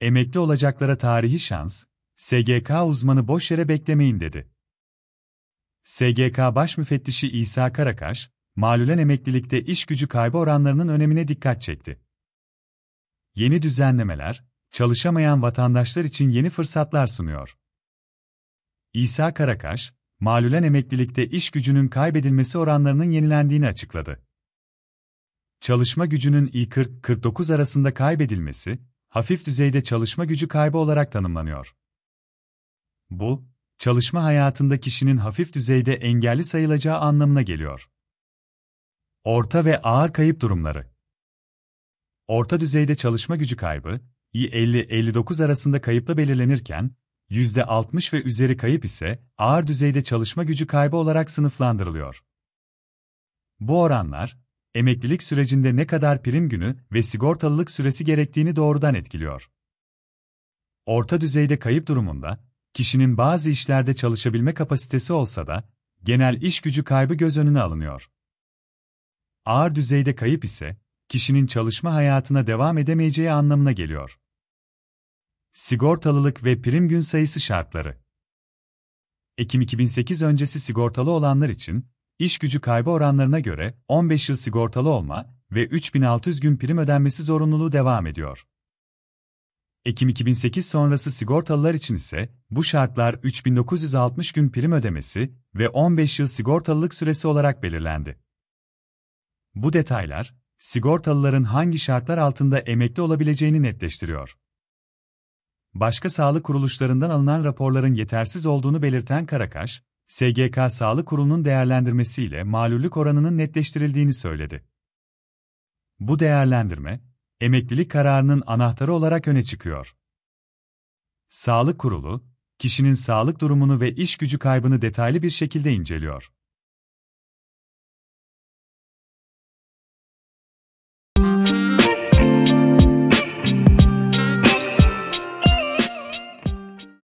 Emekli olacaklara tarihi şans, SGK uzmanı boş yere beklemeyin dedi. SGK Baş Müfettişi İsa Karakaş, malulen emeklilikte iş gücü kaybı oranlarının önemine dikkat çekti. Yeni düzenlemeler, çalışamayan vatandaşlar için yeni fırsatlar sunuyor. İsa Karakaş, malulen emeklilikte iş gücünün kaybedilmesi oranlarının yenilendiğini açıkladı. Çalışma gücünün i40-49 arasında kaybedilmesi, hafif düzeyde çalışma gücü kaybı olarak tanımlanıyor. Bu, çalışma hayatında kişinin hafif düzeyde engelli sayılacağı anlamına geliyor. Orta ve ağır kayıp durumları Orta düzeyde çalışma gücü kaybı, i50-59 arasında kayıpla belirlenirken, %60 ve üzeri kayıp ise ağır düzeyde çalışma gücü kaybı olarak sınıflandırılıyor. Bu oranlar, emeklilik sürecinde ne kadar prim günü ve sigortalılık süresi gerektiğini doğrudan etkiliyor. Orta düzeyde kayıp durumunda, kişinin bazı işlerde çalışabilme kapasitesi olsa da, genel iş gücü kaybı göz önüne alınıyor. Ağır düzeyde kayıp ise, kişinin çalışma hayatına devam edemeyeceği anlamına geliyor. Sigortalılık ve prim gün sayısı şartları Ekim 2008 öncesi sigortalı olanlar için iş gücü kaybı oranlarına göre 15 yıl sigortalı olma ve 3600 gün prim ödenmesi zorunluluğu devam ediyor. Ekim 2008 sonrası sigortalılar için ise bu şartlar 3960 gün prim ödemesi ve 15 yıl sigortalılık süresi olarak belirlendi. Bu detaylar, sigortalıların hangi şartlar altında emekli olabileceğini netleştiriyor. Başka sağlık kuruluşlarından alınan raporların yetersiz olduğunu belirten Karakaş, SGK Sağlık Kurulu'nun değerlendirmesiyle malullük oranının netleştirildiğini söyledi. Bu değerlendirme, emeklilik kararının anahtarı olarak öne çıkıyor. Sağlık Kurulu, kişinin sağlık durumunu ve iş gücü kaybını detaylı bir şekilde inceliyor.